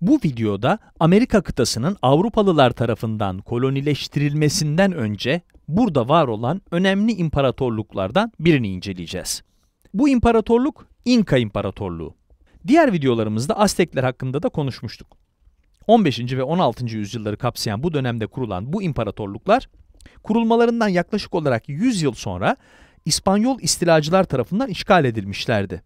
Bu videoda Amerika kıtasının Avrupalılar tarafından kolonileştirilmesinden önce burada var olan önemli imparatorluklardan birini inceleyeceğiz. Bu imparatorluk İnka İmparatorluğu. Diğer videolarımızda Aztekler hakkında da konuşmuştuk. 15. ve 16. yüzyılları kapsayan bu dönemde kurulan bu imparatorluklar, kurulmalarından yaklaşık olarak 100 yıl sonra İspanyol istilacılar tarafından işgal edilmişlerdi.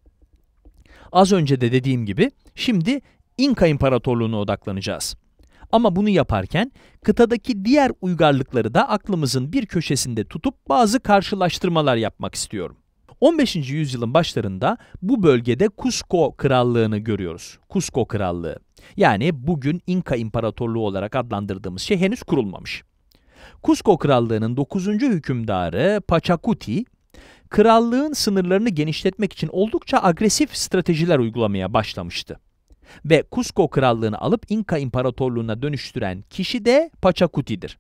Az önce de dediğim gibi şimdi İnka İmparatorluğu'na odaklanacağız. Ama bunu yaparken kıtadaki diğer uygarlıkları da aklımızın bir köşesinde tutup bazı karşılaştırmalar yapmak istiyorum. 15. yüzyılın başlarında bu bölgede Cusco Krallığı'nı görüyoruz. Cusco Krallığı. Yani bugün İnka İmparatorluğu olarak adlandırdığımız şey henüz kurulmamış. Cusco Krallığı'nın 9. hükümdarı Pachacuti, krallığın sınırlarını genişletmek için oldukça agresif stratejiler uygulamaya başlamıştı ve Cusco Krallığını alıp İnka İmparatorluğuna dönüştüren kişi de Paçakuti'dir.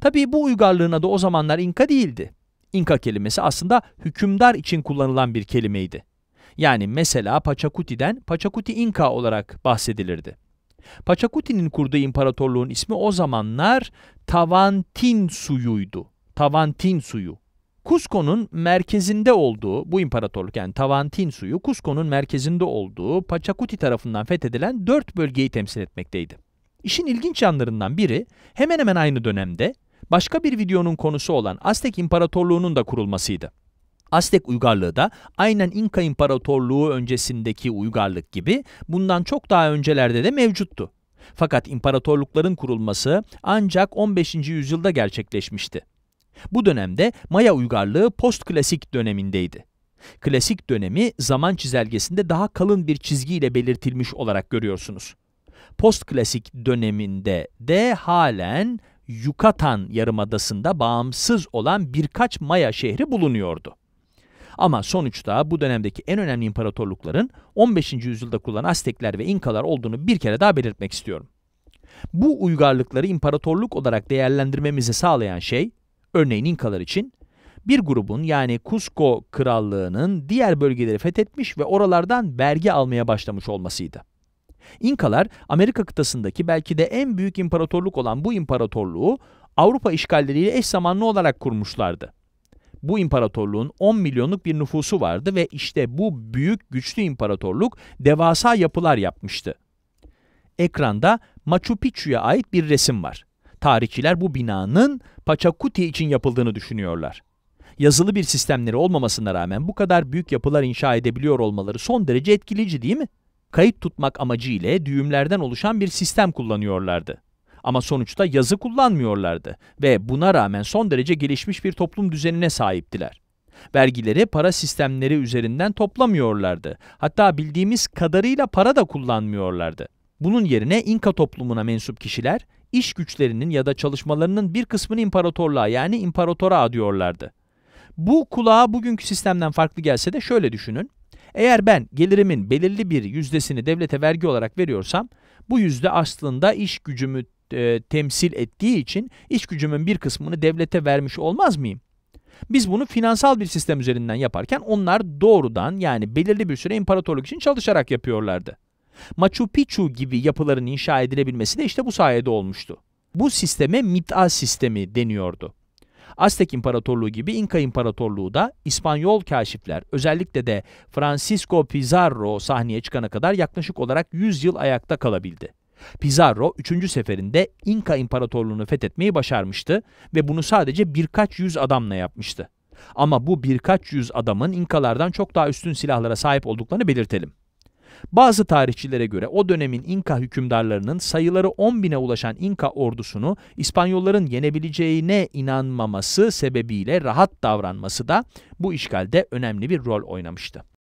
Tabii bu uygarlığına da o zamanlar İnka değildi. İnka kelimesi aslında hükümdar için kullanılan bir kelimeydi. Yani mesela Paçakuti'den Paçakuti İnka olarak bahsedilirdi. Paçakuti'nin kurduğu imparatorluğun ismi o zamanlar Tavantin suyuydu. Tavantin suyu. Cusco'nun merkezinde olduğu, bu imparatorluk yani Tavantin suyu Cusco'nun merkezinde olduğu Pachacuti tarafından fethedilen dört bölgeyi temsil etmekteydi. İşin ilginç yanlarından biri hemen hemen aynı dönemde başka bir videonun konusu olan Aztek İmparatorluğu'nun da kurulmasıydı. Aztek uygarlığı da aynen İnka İmparatorluğu öncesindeki uygarlık gibi bundan çok daha öncelerde de mevcuttu. Fakat imparatorlukların kurulması ancak 15. yüzyılda gerçekleşmişti. Bu dönemde Maya uygarlığı postklasik dönemindeydi. Klasik dönemi zaman çizelgesinde daha kalın bir çizgiyle belirtilmiş olarak görüyorsunuz. Postklasik döneminde de halen Yucatan yarımadasında bağımsız olan birkaç Maya şehri bulunuyordu. Ama sonuçta bu dönemdeki en önemli imparatorlukların 15. yüzyılda kullanan Aztekler ve İnkalar olduğunu bir kere daha belirtmek istiyorum. Bu uygarlıkları imparatorluk olarak değerlendirmemizi sağlayan şey, Örneğin İnkalar için bir grubun yani Cusco krallığının diğer bölgeleri fethetmiş ve oralardan vergi almaya başlamış olmasıydı. İnkalar Amerika kıtasındaki belki de en büyük imparatorluk olan bu imparatorluğu Avrupa işgalleriyle eş zamanlı olarak kurmuşlardı. Bu imparatorluğun 10 milyonluk bir nüfusu vardı ve işte bu büyük güçlü imparatorluk devasa yapılar yapmıştı. Ekranda Machu Picchu'ya ait bir resim var. Tarihçiler bu binanın Paçakuti için yapıldığını düşünüyorlar. Yazılı bir sistemleri olmamasına rağmen bu kadar büyük yapılar inşa edebiliyor olmaları son derece etkileyici değil mi? Kayıt tutmak amacı ile düğümlerden oluşan bir sistem kullanıyorlardı. Ama sonuçta yazı kullanmıyorlardı ve buna rağmen son derece gelişmiş bir toplum düzenine sahiptiler. Vergileri para sistemleri üzerinden toplamıyorlardı. Hatta bildiğimiz kadarıyla para da kullanmıyorlardı. Bunun yerine İnka toplumuna mensup kişiler iş güçlerinin ya da çalışmalarının bir kısmını imparatorluğa yani imparatora adıyorlardı. Bu kulağa bugünkü sistemden farklı gelse de şöyle düşünün. Eğer ben gelirimin belirli bir yüzdesini devlete vergi olarak veriyorsam bu yüzde aslında iş gücümü e, temsil ettiği için iş gücümün bir kısmını devlete vermiş olmaz mıyım? Biz bunu finansal bir sistem üzerinden yaparken onlar doğrudan yani belirli bir süre imparatorluk için çalışarak yapıyorlardı. Machu Picchu gibi yapıların inşa edilebilmesi de işte bu sayede olmuştu. Bu sisteme mit'a sistemi deniyordu. Aztek İmparatorluğu gibi İnka İmparatorluğu da İspanyol kaşifler özellikle de Francisco Pizarro sahneye çıkana kadar yaklaşık olarak 100 yıl ayakta kalabildi. Pizarro 3. seferinde İnka İmparatorluğunu fethetmeyi başarmıştı ve bunu sadece birkaç yüz adamla yapmıştı. Ama bu birkaç yüz adamın İnkalardan çok daha üstün silahlara sahip olduklarını belirtelim. Bazı tarihçilere göre o dönemin İnka hükümdarlarının sayıları 10 bine ulaşan İnka ordusunu İspanyolların yenebileceğine inanmaması sebebiyle rahat davranması da bu işgalde önemli bir rol oynamıştı.